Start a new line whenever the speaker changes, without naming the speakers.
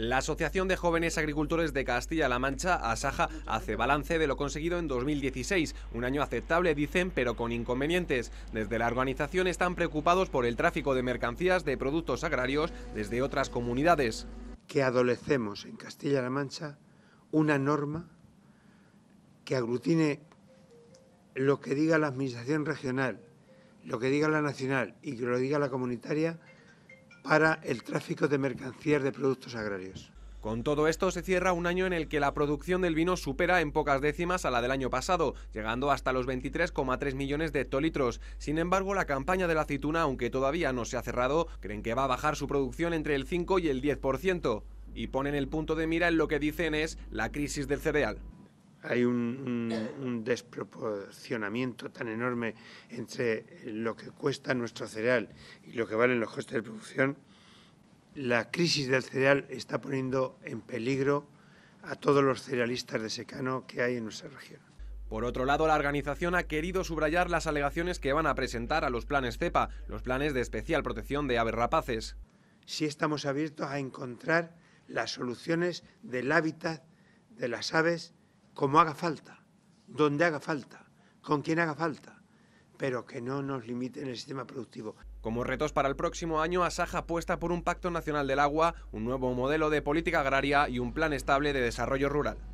La Asociación de Jóvenes Agricultores de Castilla-La Mancha, ASAJA, hace balance de lo conseguido en 2016, un año aceptable dicen, pero con inconvenientes. Desde la organización están preocupados por el tráfico de mercancías de productos agrarios desde otras comunidades.
Que adolecemos en Castilla-La Mancha una norma que aglutine lo que diga la Administración regional, lo que diga la nacional y que lo diga la comunitaria para el tráfico de
mercancías de productos agrarios. Con todo esto se cierra un año en el que la producción del vino supera en pocas décimas a la del año pasado, llegando hasta los 23,3 millones de hectolitros. Sin embargo, la campaña de la aceituna, aunque todavía no se ha cerrado, creen que va a bajar su producción entre el 5 y el 10% y ponen el punto de mira en lo que dicen es la crisis del cereal hay un, desproporcionamiento tan enorme entre
lo que cuesta nuestro cereal y lo que valen los costes de producción, la crisis del cereal está poniendo en peligro a todos los cerealistas de secano
que hay en nuestra región. Por otro lado, la organización ha querido subrayar las alegaciones que van a presentar a los planes CEPA, los planes de especial protección de aves rapaces. Si estamos
abiertos a encontrar las soluciones del hábitat de las aves como haga falta, donde haga falta, con quien haga falta, pero que no
nos limiten el sistema productivo. Como retos para el próximo año, Asaja apuesta por un Pacto Nacional del Agua, un nuevo modelo de política agraria y un plan estable de desarrollo rural.